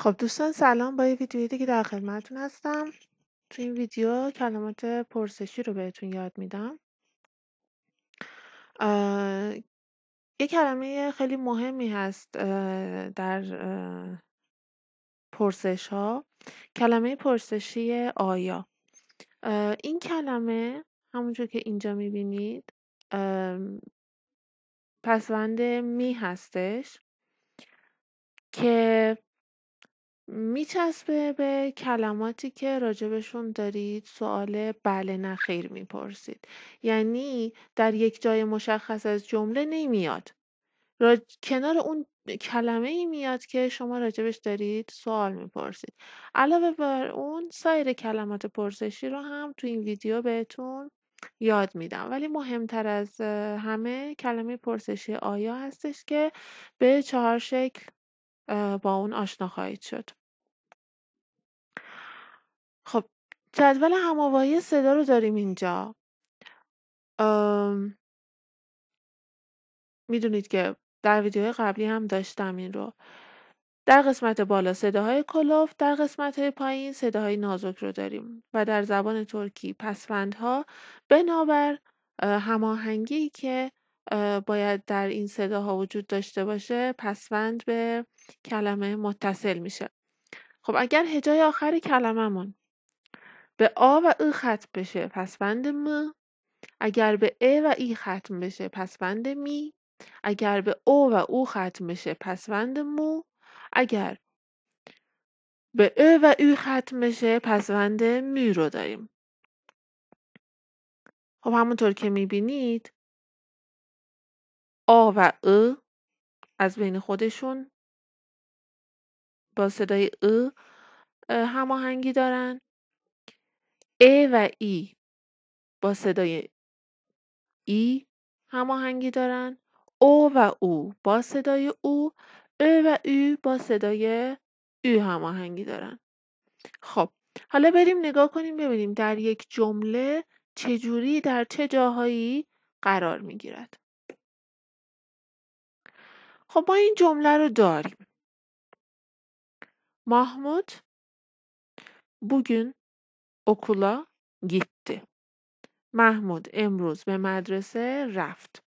خب دوستان سلام با یه ویدیوی دیگه در خدمتتون هستم تو این ویدیو کلمات پرسشی رو بهتون یاد میدم یه کلمه خیلی مهمی هست در پرسش ها کلمه پرسشی آیا این کلمه همونجور که اینجا میبینید پسوند می هستش که میچسبه به کلماتی که راجبشون دارید سوال بله نه خیر میپرسید یعنی در یک جای مشخص از جمله نمیاد راج... کنار اون کلمه ای میاد که شما راجبش دارید سوال میپرسید علاوه بر اون سایر کلمات پرسشی رو هم تو این ویدیو بهتون یاد میدم ولی مهمتر از همه کلمه پرسشی آیا هستش که به چهار شکل با اون آشنا خواهید شد جدول هماوایی صدا رو داریم اینجا. میدونید که در ویدیوهای قبلی هم داشتم این رو. در قسمت بالا صداهای کلوف، در قسمت پایین صداهای نازک رو داریم و در زبان ترکی پسوندها بنابر هماهنگی که باید در این صداها وجود داشته باشه پسوند به کلمه متصل میشه. خب اگر هجای آخر کلمهمون به آ و ا ختم بشه پسوند م اگر به ا و ای ختم بشه پسوند می اگر به او و او ختم بشه پسوند مو اگر به ا و او ختم بشه پسوند می رو داریم خب همونطور که میبینید آ و ا از بین خودشون با صدای ا هماهنگی دارن ا و ای با صدای ای هماهنگی دارن او و او با صدای او او و او با صدای او هماهنگی دارن خب حالا بریم نگاه کنیم ببینیم در یک جمله چجوری در چه جاهایی قرار میگیرد خب ما این جمله رو داریم محمود، bugün اوکولا گیتی. محمود امروز به مدرسه رفت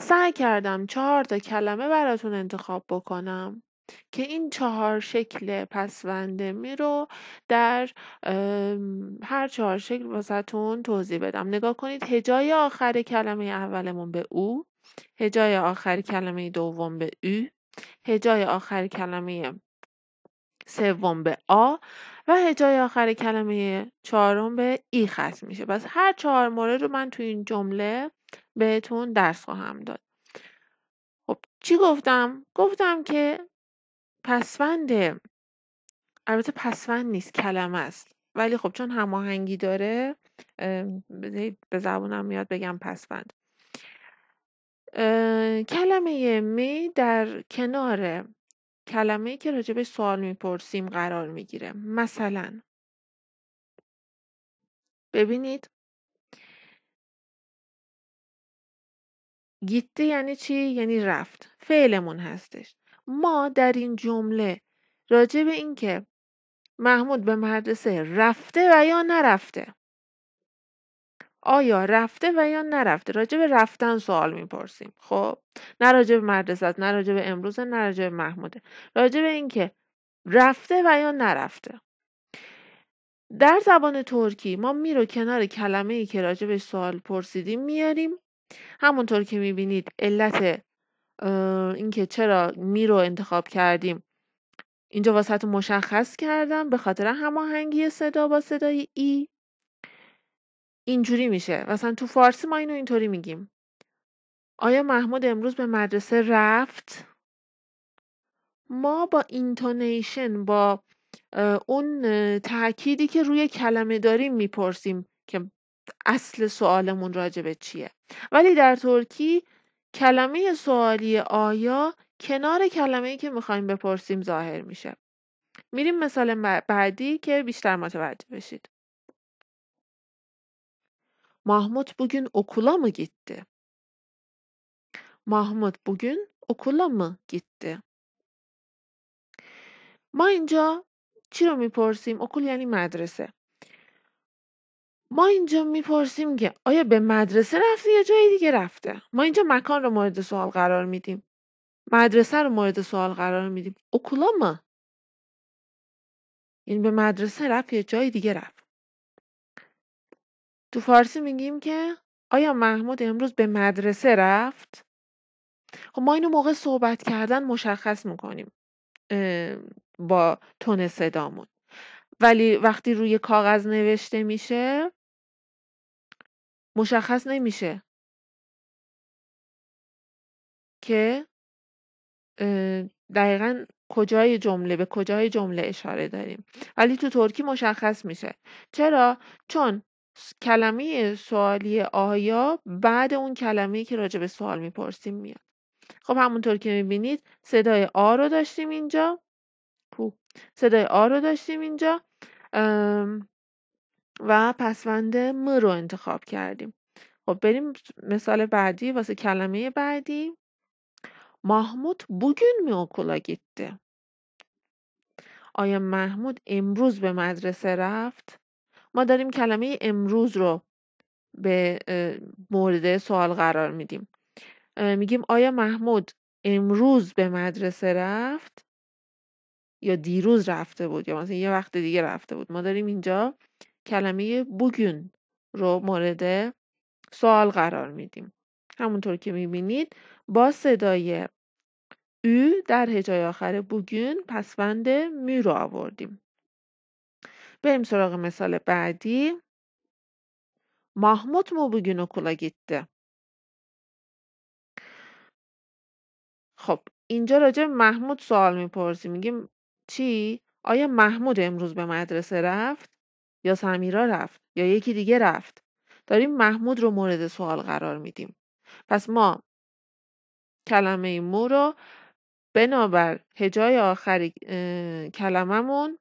سعی کردم چهار تا کلمه براتون انتخاب بکنم که این چهار شکل پسوندمی رو در هر چهار شکل واسهتون توضیح بدم نگاه کنید هجای آخر کلمه اولمون به او هجای آخر کلمه دوم به او هجای آخر کلمه سوم به آ و هجای آخر کلمه چهارم به ای ختم میشه پس هر چهار مورد رو من تو این جمله بهتون درس خواهم داد خب چی گفتم گفتم که پسوند البته پسوند نیست کلمه است ولی خب چون هماهنگی داره به زبونم میاد بگم پسوند کلمه می در کنار کلمه‌ای که راجبش سوال میپرسیم قرار میگیره مثلا ببینید گیته یعنی چی؟ یعنی رفت فعلمون هستش ما در این جمله راجع به اینکه محمود به مدرسه رفته و یا نرفته آیا رفته و یا نرفته راجع به رفتن سوال میپرسیم خب نه راجع به مدرسه نه راجع به امروز نه راجع به محموده راجع به اینکه رفته و یا نرفته در زبان ترکی ما می رو کنار کلمه ای که به سوال پرسیدیم میاریم همونطور که میبینید، علت اینکه چرا می رو انتخاب کردیم اینجا واسه مشخص کردم به خاطر هماهنگی صدا با صدای ای اینجوری میشه مثلا تو فارسی ما اینو اینطوری میگیم آیا محمود امروز به مدرسه رفت ما با اینتونیشن با اون تأکیدی که روی کلمه داریم میپرسیم که اصل سوالمون به چیه ولی در ترکی کلمه سوالی آیا کنار کلمه ای که میخوایم بپرسیم ظاهر میشه میریم مثال بعدی که بیشتر متوجه بشید Mahmut bugün okula mı gitti? Mahmut bugün okula mı gitti؟ ما اینجا چی رو میپرسیم؟ اکول یعنی مدرسه ما اینجا میپرسیم که آیا به مدرسه رفته یا جای دیگه رفته ما اینجا مکان رو مورد سوال قرار میدیم مدرسه رو مورد سوال قرار میدیم اوکولا ما یعنی به مدرسه رفت یا جای دیگه رفت تو فارسی میگیم که آیا محمود امروز به مدرسه رفت؟ خب ما اینو موقع صحبت کردن مشخص میکنیم با تون صدامون ولی وقتی روی کاغذ نوشته میشه مشخص نمیشه که دقیقا کجای جمله به کجای جمله اشاره داریم ولی تو ترکی مشخص میشه چرا چون کلمه سوالی آیا بعد اون کلمه که راجع به سوال میپرسیم میاد خب همونطور که میبینید صدای آ رو داشتیم اینجا صدای آ رو داشتیم اینجا و پسوند م رو انتخاب کردیم خب بریم مثال بعدی واسه کلمه بعدی محمود bugün می okula gitti آیا محمود امروز به مدرسه رفت ما داریم کلمه امروز رو به مورد سوال قرار میدیم میگیم آیا محمود امروز به مدرسه رفت یا دیروز رفته بود یا مثلا یه وقت دیگه رفته بود ما داریم اینجا کلمه بوگون رو مورد سوال قرار میدیم همونطور که میبینید با صدای او در هجای آخر بگون پسوند می رو آوردیم بریم سراغ مثال بعدی. محمود مو بگین اکولا خب اینجا راجع محمود سوال میپرسی میگیم چی؟ آیا محمود امروز به مدرسه رفت؟ یا سمیرا رفت؟ یا یکی دیگه رفت؟ داریم محمود رو مورد سوال قرار میدیم پس ما کلمه مو رو بنابر هجای آخر کلمهمون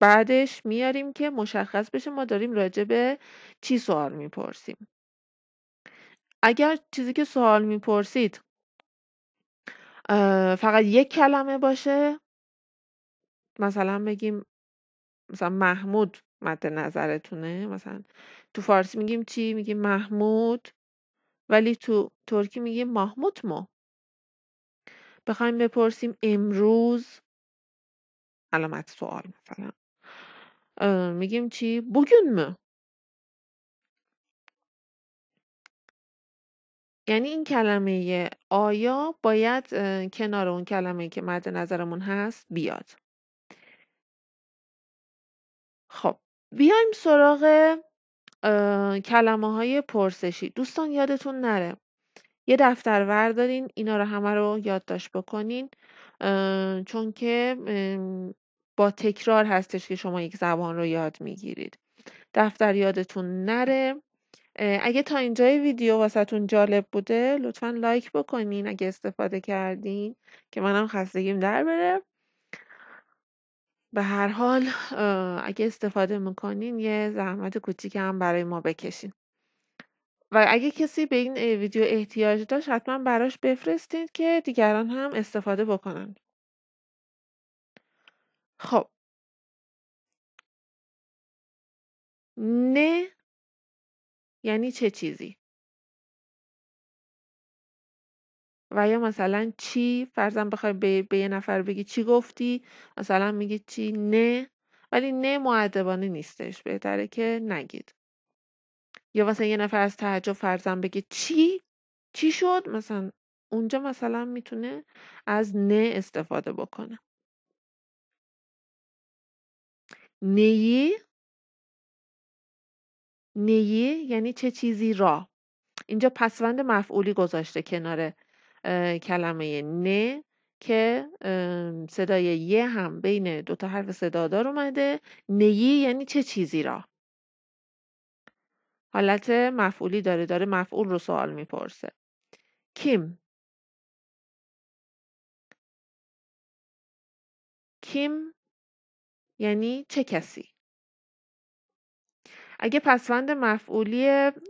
بعدش میاریم که مشخص بشه ما داریم راجع به چی سوال میپرسیم اگر چیزی که سوال میپرسید فقط یک کلمه باشه مثلا بگیم مثلا محمود مد نظرتونه مثلا تو فارسی میگیم چی میگیم محمود ولی تو ترکی میگیم محمود ما بخوایم بپرسیم امروز علامت سوال مثلا میگیم چی بگن مو یعنی این کلمه آیا باید کنار اون کلمه که مد نظرمون هست بیاد خب بیایم سراغ کلمه های پرسشی دوستان یادتون نره یه دفتر وردارین اینا رو همه رو یادداشت بکنین چون که با تکرار هستش که شما یک زبان رو یاد میگیرید دفتر یادتون نره اگه تا اینجای ویدیو واسهتون جالب بوده لطفا لایک بکنین اگه استفاده کردین که منم خستگیم در بره به هر حال اگه استفاده میکنین یه زحمت کوچیک هم برای ما بکشین و اگه کسی به این ویدیو احتیاج داشت حتما براش بفرستید که دیگران هم استفاده بکنن خب. نه یعنی چه چیزی؟ و یا مثلا چی فرضاً بخوای به, به یه نفر بگی چی گفتی مثلا میگی چی نه ولی نه معدبانه نیستش بهتره که نگید یا واسه یه نفر از تعجب فرزن بگه چی چی شد مثلا اونجا مثلا میتونه از نه استفاده بکنه نیی نیی یعنی چه چیزی را اینجا پسوند مفعولی گذاشته کنار کلمه نه که صدای یه هم بین تا حرف صدادار اومده نیی یعنی چه چیزی را حالت مفعولی داره داره مفعول رو سوال میپرسه کیم کیم یعنی چه کسی اگه پسوند مفعولی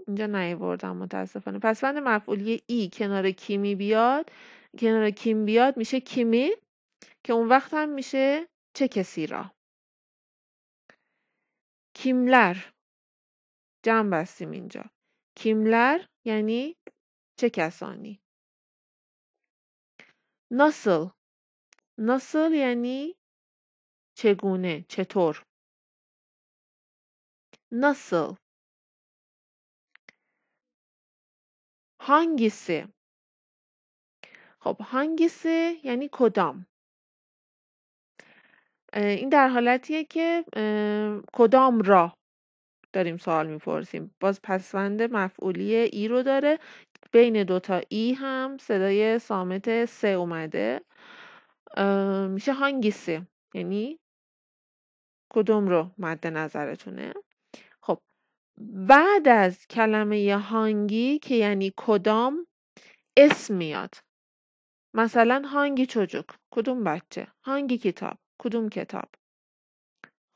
اینجا نیوردم متاسفانه پسوند مفعولی ای کنار کیمی بیاد کنار کیم بیاد میشه کیمی که اون وقت هم میشه چه کسی را کیملر جمع بستیم اینجا کیملر یعنی چه کسانی نسل نسل یعنی چگونه چطور نسل، hangisi خب هنگیسه یعنی کدام این در حالتیه که کدام را داریم سوال میپرسیم باز پسوند مفعولی ای رو داره بین دوتا ای هم صدای سامت سه اومده میشه هنگیسه، یعنی کدوم رو مد نظرتونه خب بعد از کلمه هانگی که یعنی کدام اسم میاد مثلا هانگی چوجوک کدوم بچه هانگی کتاب کدوم کتاب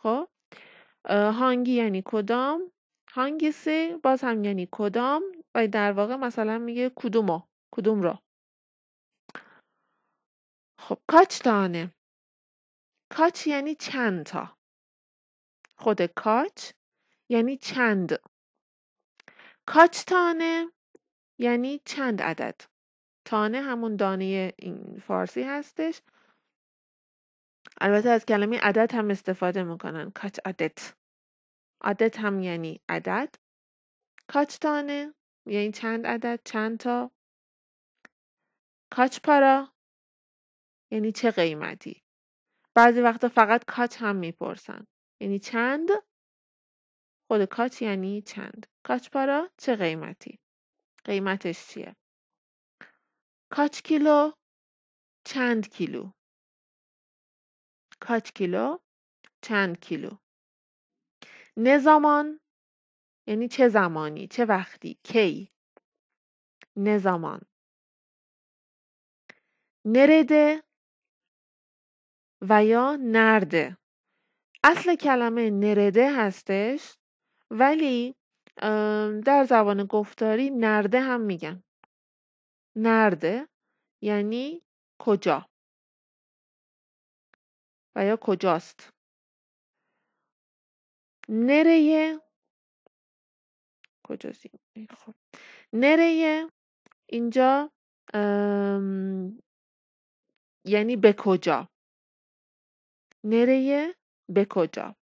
خب هانگی یعنی کدام هانگی سه باز هم یعنی کدام و در واقع مثلا میگه کدوم رو کدوم رو خب کاچ تانه کاچ یعنی چند تا خود کاچ یعنی چند کاچ تانه یعنی چند عدد تانه همون دانه این فارسی هستش البته از کلمه عدد هم استفاده میکنن کاچ عدد عدد هم یعنی عدد کاچ تانه یعنی چند عدد چند تا کاچ پارا یعنی چه قیمتی بعضی وقتا فقط کاچ هم میپرسن یعنی چند خود کات یعنی چند کاتپارا چه قیمتی قیمتش چیه کات کیلو چند کیلو کات کیلو چند کیلو نزامان یعنی چه زمانی چه وقتی کی نزامان نرده و یا نرده اصل کلمه نرده هستش ولی در زبان گفتاری نرده هم میگن نرده یعنی کجا و یا کجاست نره کجاست خب نره اینجا یعنی به کجا نره به کجا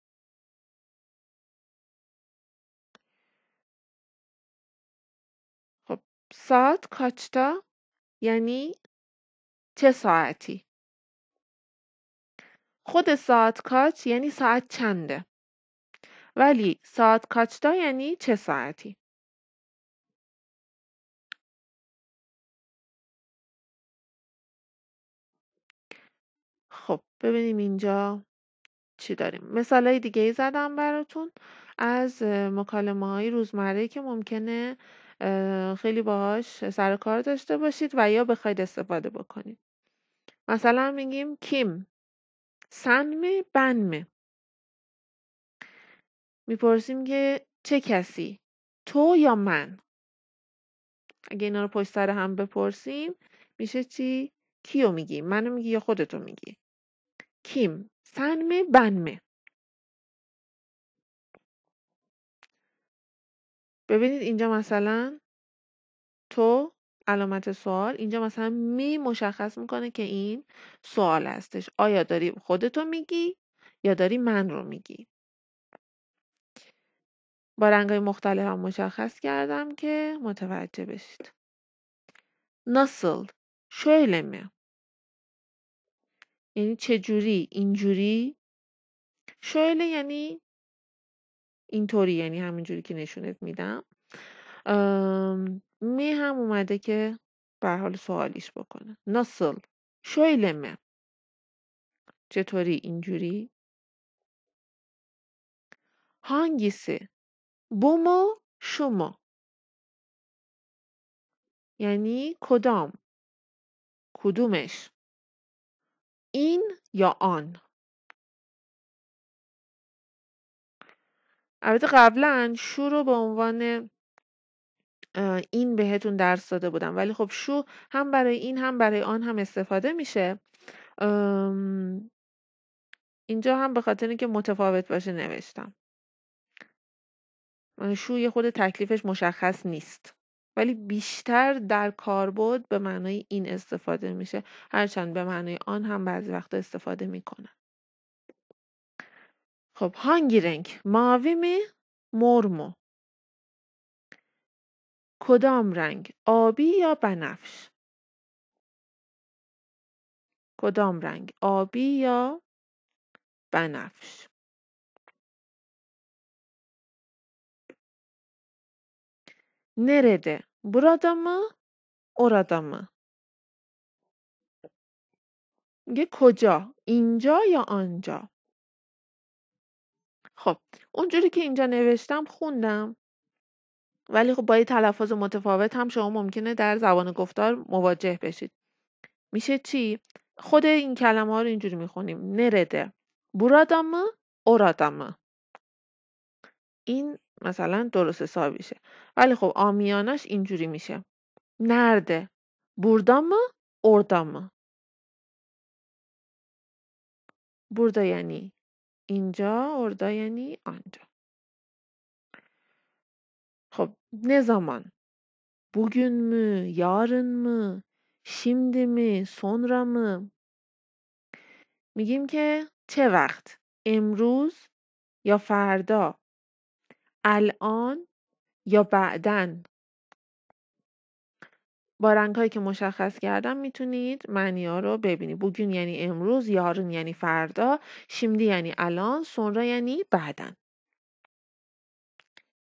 خب ساعت کاچتا یعنی چه ساعتی خود ساعت کاچ یعنی ساعت چنده ولی ساعت کاچتا یعنی چه ساعتی خب ببینیم اینجا چی داریم مثال های دیگه ای زدم براتون از مکالمه های روزمره که ممکنه خیلی باهاش سر کار داشته باشید و یا بخواید استفاده بکنید مثلا میگیم کیم سنمه بنمه میپرسیم که چه کسی تو یا من اگه اینا رو پشت سر هم بپرسیم میشه چی کیو میگی منو میگی یا خودتو میگی کیم سنمه بنمه ببینید اینجا مثلا تو علامت سوال اینجا مثلا می مشخص میکنه که این سوال هستش آیا داری خودتو میگی یا داری من رو میگی با رنگ های مختلف هم مشخص کردم که متوجه بشید نسل شویلمه یعنی چجوری اینجوری شایله یعنی اینطوری یعنی همینجوری که نشونت میدم می هم اومده که به حال سوالیش بکنه نسل شایله مه چطوری اینجوری هانگیسه بومو شما یعنی کدام کدومش این یا آن البته قبلا شو رو به عنوان این بهتون درس داده بودم ولی خب شو هم برای این هم برای آن هم استفاده میشه اینجا هم به خاطر اینکه متفاوت باشه نوشتم یعنی شو یه خود تکلیفش مشخص نیست ولی بیشتر در کاربرد به معنای این استفاده میشه هرچند به معنای آن هم بعضی وقت استفاده میکنن خب hangi رنگ؟ mavi mi کدام رنگ آبی یا بنفش کدام رنگ آبی یا بنفش نرده. Burada mı? Orada میگه کجا اینجا یا آنجا خب اونجوری که اینجا نوشتم خوندم ولی خب با یه تلفظ متفاوت هم شما ممکنه در زبان گفتار مواجه بشید میشه چی خود این کلمه ها رو اینجوری میخونیم نرده برادامه اورادامه این مثلا درست حساب ولی خب آمیانش اینجوری میشه نرده بردامه، اردامه. برداینی، یعنی اینجا اردا یعنی آنجا خب نه زمان؟ بگن مو یارن مو مو سونرا میگیم که چه وقت امروز یا فردا الان یا بعدا با رنگ هایی که مشخص کردم میتونید معنی ها رو ببینید بوگین یعنی امروز یارون یعنی فردا شیمدی یعنی الان سونرا یعنی بعدا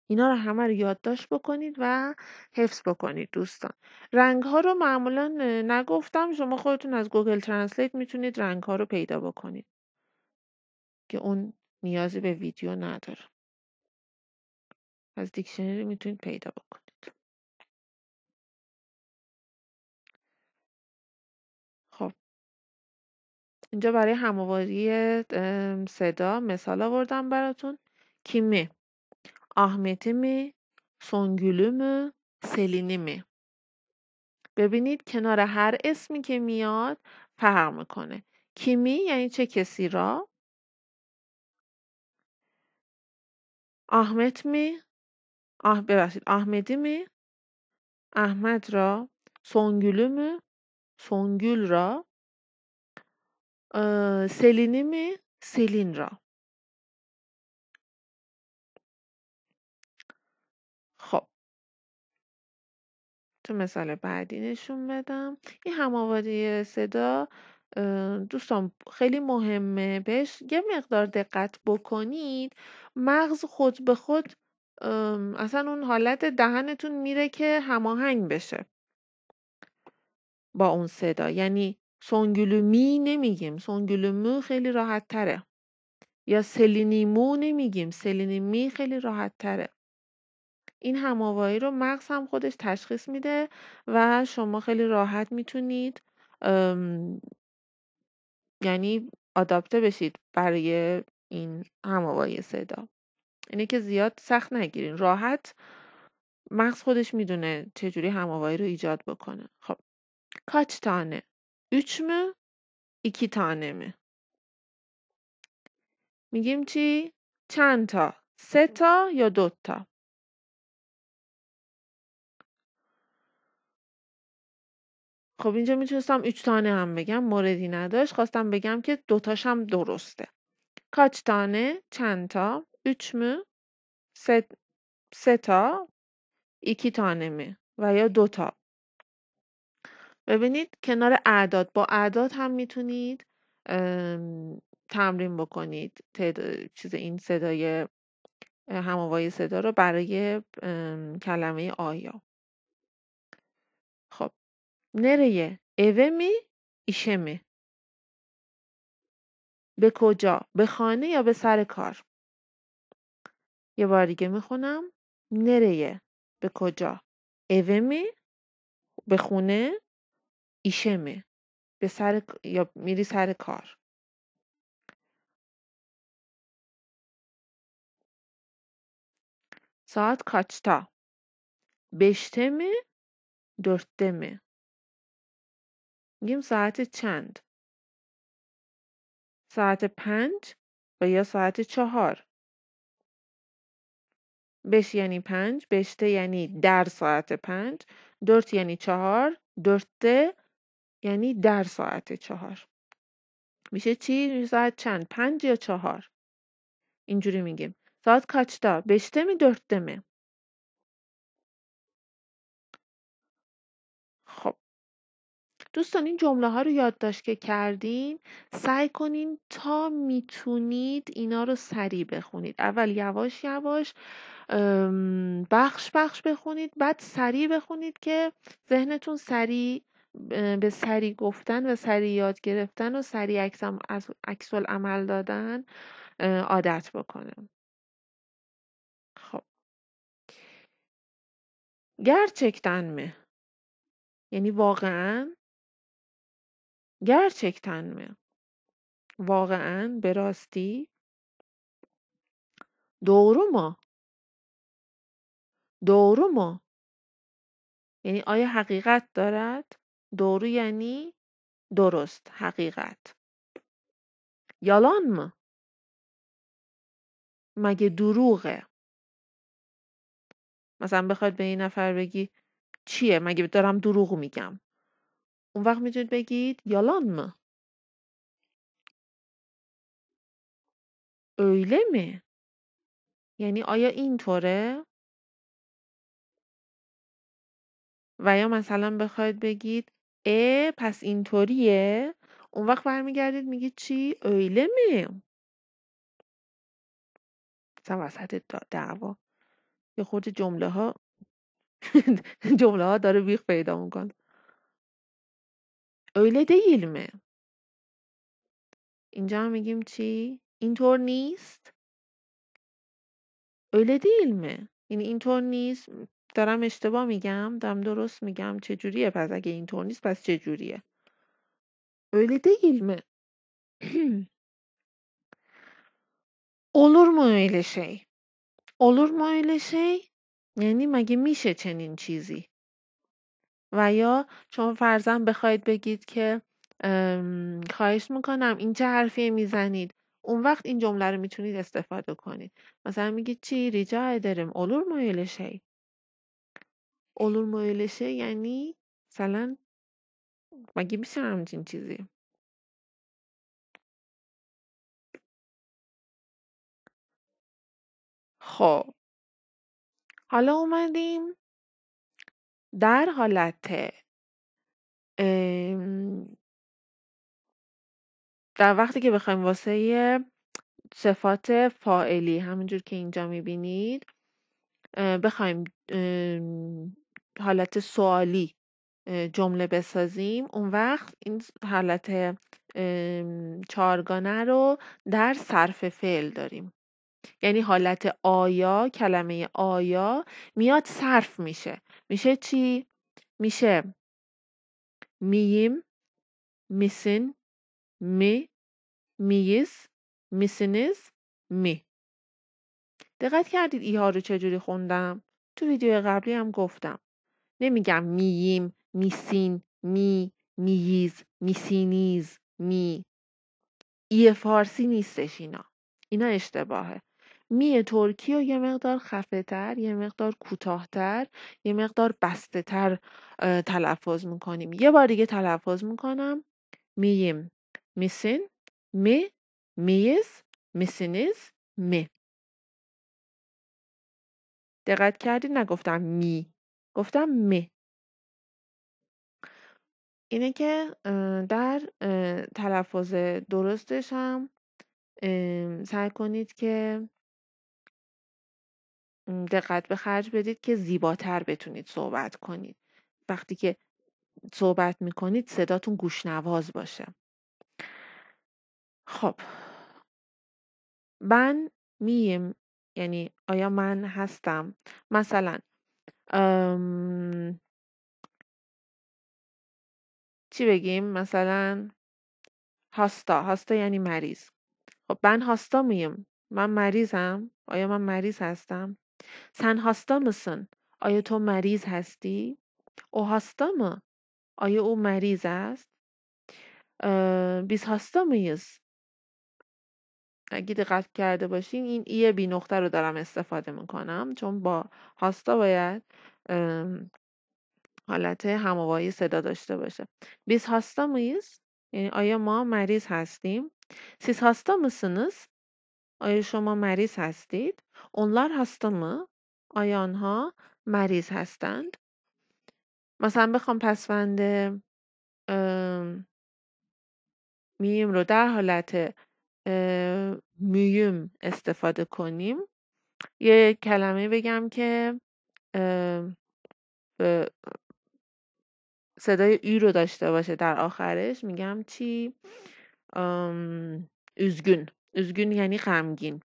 اینا رو همه رو یادداشت بکنید و حفظ بکنید دوستان رنگ ها رو معمولا نگفتم شما خودتون از گوگل ترنسلیت میتونید رنگ ها رو پیدا بکنید که اون نیازی به ویدیو نداره از دیکشنری میتونید پیدا بکنید خب اینجا برای همواری صدا مثال آوردم براتون کیمی می سلینی می. ببینید کنار هر اسمی که میاد فرق میکنه کیمی یعنی چه کسی را آهمت می آه ببخشید احمدی می؟ احمد را Songül'ü می؟ سونگول را سلینی می؟ سلین را خب تو مثال بعدی نشون بدم این هماوادی صدا دوستان خیلی مهمه بهش یه مقدار دقت بکنید مغز خود به خود اصلا اون حالت دهنتون میره که هماهنگ بشه با اون صدا یعنی می نمیگیم سونگولومو خیلی راحت تره یا سلینیمو نمیگیم سلینیمی خیلی راحت تره این هماوایی رو مغز هم خودش تشخیص میده و شما خیلی راحت میتونید یعنی آداپته بشید برای این هماوایی صدا اینه که زیاد سخت نگیرین راحت مغز خودش میدونه چجوری هماوایی رو ایجاد بکنه خب کاچ تانه؟ اوچم ایکی تانه می. میگیم چی؟ چند تا؟ سه تا یا تا؟ خب اینجا میتونستم اوچ تانه هم بگم موردی نداشت خواستم بگم که دوتاش هم درسته کاچ تانه؟ چند تا 3 mü? Se, و یا دو تا ببینید کنار اعداد با اعداد هم میتونید تمرین بکنید چیز این صدای هماوای صدا رو برای کلمه آیا خب نره اوه می ایشه می به کجا به خانه یا به سر کار یه بار دیگه میخونم نرهیه به کجا اومه به خونه ایشمه به سر یا میری سر کار ساعت کاچتا بشتمه دورتمه میگیم ساعت چند ساعت پنج و یا ساعت چهار بش یعنی پنج بشته یعنی در ساعت پنج درت یعنی چهار درته یعنی در ساعت چهار میشه چی؟ ساعت چند؟ پنج یا چهار اینجوری میگیم ساعت کچتا بشته می درته می دوستان این جمله ها رو یادداشت که کردین سعی کنین تا میتونید اینا رو سریع بخونید اول یواش یواش بخش بخش بخونید بعد سریع بخونید که ذهنتون سریع به سریع گفتن و سریع یاد گرفتن و سریع عکس عمل دادن عادت بکنه خب گرچکتن مه یعنی واقعا gerçekten mi? واقعا به راستی؟ دورو ما دورو ما یعنی آیا حقیقت دارد؟ دورو یعنی درست حقیقت یالان ما مگه دروغه؟ مثلا بخواد به این نفر بگی چیه؟ مگه دارم دروغ میگم اون وقت میتونید بگید یالان ما اویله یعنی آیا اینطوره؟ و یا مثلا بخواید بگید اه پس اینطوریه اون وقت برمیگردید میگید چی؟ اویله می مثلا وسط دعوا یه خود جمله ها جمله ها داره بیخ پیدا میکنه Öyle değil mi? اینجا میگیم چی؟ اینطور نیست؟ öyle değil mi? اینطور نیست دارم اشتباه میگم دارم درست میگم چجوریه پس اگه اینطور نیست پس چجوریه öyle değil mi? olur mu öyle şey? olur mu öyle یعنی مگه میشه چنین چیزی؟ و یا چون فرزن بخواید بگید که خواهش میکنم این چه حرفی میزنید اون وقت این جمله رو میتونید استفاده کنید مثلا میگید چی ریجا دارم؟ اولور مایلشه öyle şey یعنی مثلا مگه میشه همچین چیزی خب حالا اومدیم در حالت در وقتی که بخوایم واسه صفات فائلی همونجور که اینجا میبینید بخوایم حالت سوالی جمله بسازیم اون وقت این حالت چارگانه رو در صرف فعل داریم یعنی حالت آیا کلمه آیا میاد صرف میشه میشه چی؟ میشه مییم میسین می میز. میسینیز می دقت کردید ها رو چجوری خوندم؟ تو ویدیو قبلی هم گفتم نمیگم مییم میسین می میز. میسینیز می ایه فارسی نیستش اینا اینا اشتباهه می ترکی رو یه مقدار خفه تر یه مقدار تر، یه مقدار بسته تر تلفظ میکنیم یه بار دیگه تلفظ میکنم مییم میسین می میز میسینیز می دقت کردی نگفتم می گفتم می اینه که در تلفظ درستش هم سعی کنید که دقت به خرج بدید که زیباتر بتونید صحبت کنید. وقتی که صحبت میکنید صداتون گوشنواز باشه. خب. من میم یعنی آیا من هستم؟ مثلا چی بگیم؟ مثلا هاستا هاستا یعنی مریض. خب بن هاستا میم من مریضم؟ آیا من مریض هستم؟ سن هاستا مسن آیا تو مریض هستی؟ او هاستا ما؟ آیا او مریض است؟ بیس هاستا میز؟ اگه دقت کرده باشین این ایه بی نقطه رو دارم استفاده میکنم چون با هاستا باید حالت هموایی صدا داشته باشه بیس هاستا میز یعنی آیا ما مریض هستیم سیس هاستا مسنست؟ آیا شما مریض هستید? اونلار هستن مه؟ آیا آنها مریض هستند؟ مثلا بخوام پسوند میم رو در حالت میم استفاده کنیم یه کلمه بگم که صدای ای رو داشته باشه در آخرش میگم چی؟ ازگون Üzgün yani gamgin.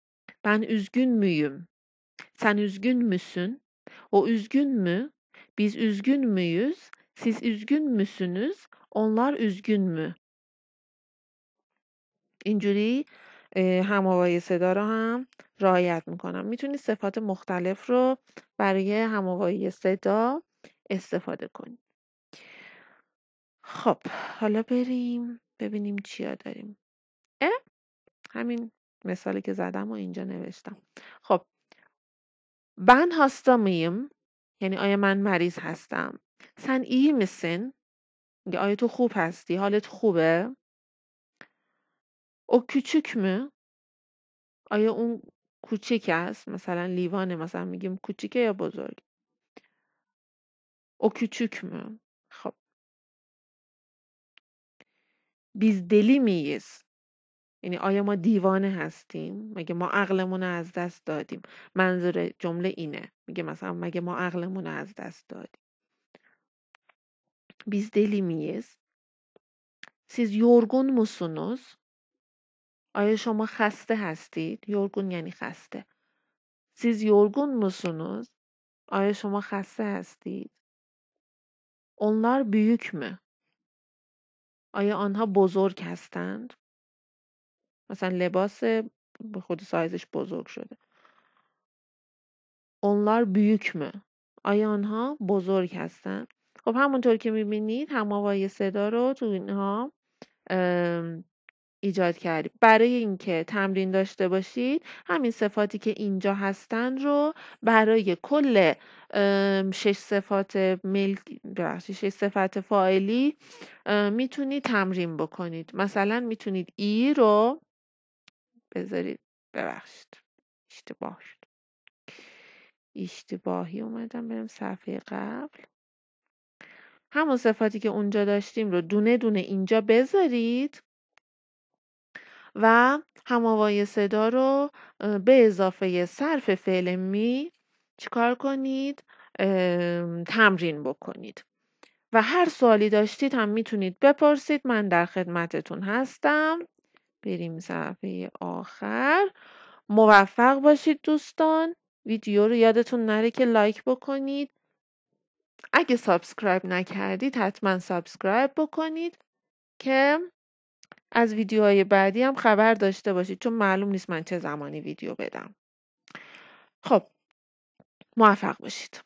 Ben üzgün müyüm? Sen üzgün müsün? O üzgün mü? Biz üzgün müyüz? Siz üzgün müsünüz? Onlar üzgün mü اینجوری هماوای صدا رو هم رعایت میکنم میتونید صفات مختلف رو برای هماوایی صدا استفاده کنید خب حالا بریم ببینیم چیا داریم همین مثالی که زدم و اینجا نوشتم خب بن هستمیم یعنی آیا من مریض هستم سن ای میسن میگه آیا تو خوب هستی حالت خوبه او کوچیک می، آیا اون کوچیک است مثلا لیوانه مثلا میگیم کوچیکه یا بزرگ او کوچک می. خب بیز دلی میست یعنی آیا ما دیوانه هستیم مگه ما عقلمون رو از دست دادیم منظور جمله اینه میگه مثلا مگه ما عقلمون رو از دست دادیم بیز دلی میز. سیز یورگون موسونوز آیا شما خسته هستید یورگون یعنی خسته سیز یورگون موسونوز؟ آیا شما خسته هستید اونلار بیوک مه؟ آیا آنها بزرگ هستند مثلا لباس به خود سایزش بزرگ شده اونلار بیوک مه آیا آنها بزرگ هستن خب همونطور که میبینید هماوای صدا رو تو اینها ایجاد کردیم برای اینکه تمرین داشته باشید همین صفاتی که اینجا هستن رو برای کل شش صفات ملک شش صفت فاعلی میتونید تمرین بکنید مثلا میتونید ای رو بذارید ببخشید اشتباه شد اشتباهی اومدم برم صفحه قبل همون صفاتی که اونجا داشتیم رو دونه دونه اینجا بذارید و هماوای صدا رو به اضافه صرف فعل می چیکار کنید تمرین بکنید و هر سوالی داشتید هم میتونید بپرسید من در خدمتتون هستم بریم صفحه آخر موفق باشید دوستان ویدیو رو یادتون نره که لایک بکنید اگه سابسکرایب نکردید حتما سابسکرایب بکنید که از ویدیوهای بعدی هم خبر داشته باشید چون معلوم نیست من چه زمانی ویدیو بدم خب موفق باشید